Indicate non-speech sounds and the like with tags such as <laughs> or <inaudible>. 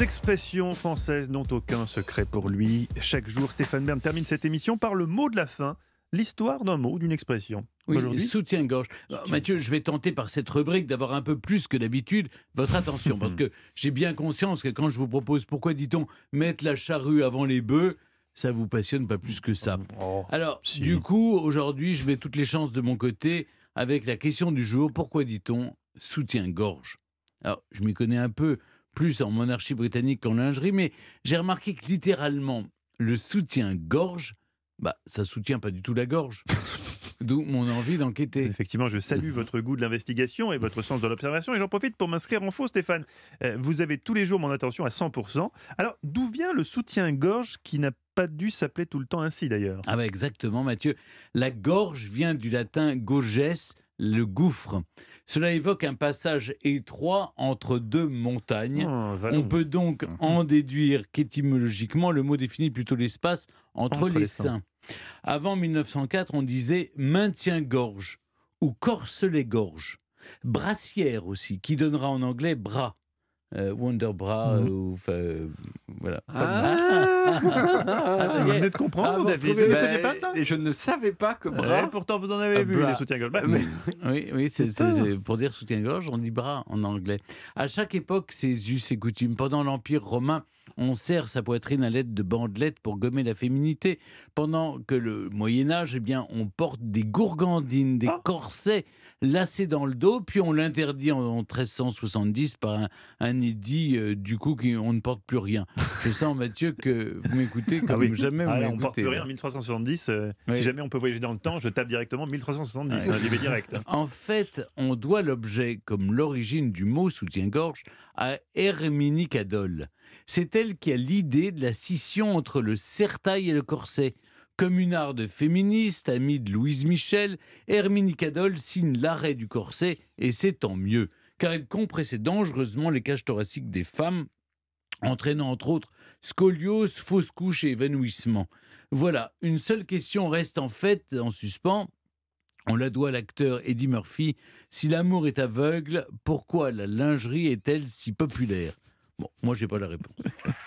Les expressions françaises n'ont aucun secret pour lui. Chaque jour, Stéphane Bern termine cette émission par le mot de la fin, l'histoire d'un mot, d'une expression. Oui, soutien-gorge. Euh, Mathieu, je vais tenter par cette rubrique d'avoir un peu plus que d'habitude votre attention, parce que <laughs> j'ai bien conscience que quand je vous propose pourquoi dit-on mettre la charrue avant les bœufs, ça vous passionne pas plus que ça. Oh, oh, Alors, du coup, aujourd'hui, je mets toutes les chances de mon côté avec la question du jour pourquoi dit-on soutien-gorge Alors, je m'y connais un peu, plus en monarchie britannique qu'en lingerie, mais j'ai remarqué que littéralement, le soutien-gorge, bah, ça soutient pas du tout la gorge. <laughs> D'où mon envie d'enquêter. Effectivement, je salue votre goût de l'investigation et votre sens de l'observation. Et j'en profite pour m'inscrire en faux, Stéphane. Euh, vous avez tous les jours mon attention à 100%. Alors, d'où vient le soutien-gorge qui n'a pas dû s'appeler tout le temps ainsi d'ailleurs Ah, bah exactement, Mathieu. La gorge vient du latin gorges, le gouffre. Cela évoque un passage étroit entre deux montagnes. Oh, on peut donc mhm. en déduire qu'étymologiquement, le mot définit plutôt l'espace entre, les, seins. Avant 1904, on disait maintien-gorge ou corse-les-gorges gorge Brassière aussi, qui donnera en anglais bras. Euh, wonder Wonderbra mhm. ou euh, voilà. Ah. Ah, vous venez de comprendre, ah, vous bah, pas ça et je ne savais pas que eh, bras. pourtant, vous en avez vu, bah, <laughs> oui, oui c'est, pour dire soutien-gorge, on dit bras en anglais. À chaque époque, c'est us et coutumes. Pendant l'Empire romain, on serre sa poitrine à l'aide de bandelettes pour gommer la féminité. Pendant que le Moyen-Âge, eh bien, on porte des gourgandines, des corsets lacés dans le dos, puis on l'interdit en, 1370 par un, édit, euh, du coup, qu'on ne porte plus rien. Je sens, Mathieu, que vous m'écoutez ah comme jamais vous ah, On porte rien en 1370. Euh, si jamais on peut voyager dans le temps, je tape directement 1370. Ah J'y vais direct. En fait, on doit l'objet, comme l'origine du mot soutien-gorge, à Herminie Cadol. C'est elle qui a l'idée de la scission entre le sertail et le corset. Comme une arde féministe, amie de Louise Michel, Herminie Cadol signe l'arrêt du corset, et c'est tant mieux, car elle compressait dangereusement les cages thoraciques des femmes entraînant entre autres scoliose, fausse couche et évanouissement. Voilà, une seule question reste en fait en suspens. On la doit à l'acteur Eddie Murphy. Si l'amour est aveugle, pourquoi la lingerie est-elle si populaire Bon, moi n'ai pas la réponse. <laughs>